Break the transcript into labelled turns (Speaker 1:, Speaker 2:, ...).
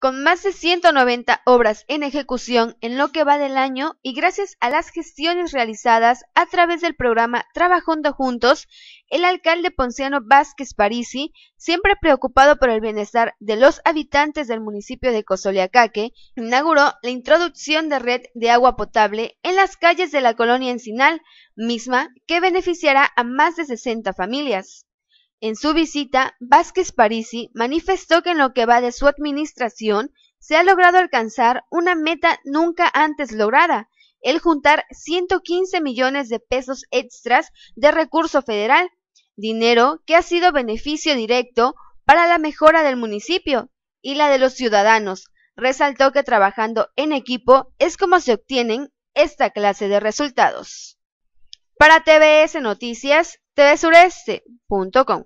Speaker 1: con más de 190 obras en ejecución en lo que va del año y gracias a las gestiones realizadas a través del programa Trabajando Juntos, el alcalde Ponciano Vázquez Parisi, siempre preocupado por el bienestar de los habitantes del municipio de Cozoliacaque, inauguró la introducción de red de agua potable en las calles de la colonia Encinal, misma que beneficiará a más de 60 familias. En su visita, Vázquez Parisi manifestó que en lo que va de su administración se ha logrado alcanzar una meta nunca antes lograda, el juntar 115 millones de pesos extras de recurso federal, dinero que ha sido beneficio directo para la mejora del municipio y la de los ciudadanos. Resaltó que trabajando en equipo es como se obtienen esta clase de resultados. Para TBS Noticias,
Speaker 2: tvsureste.com.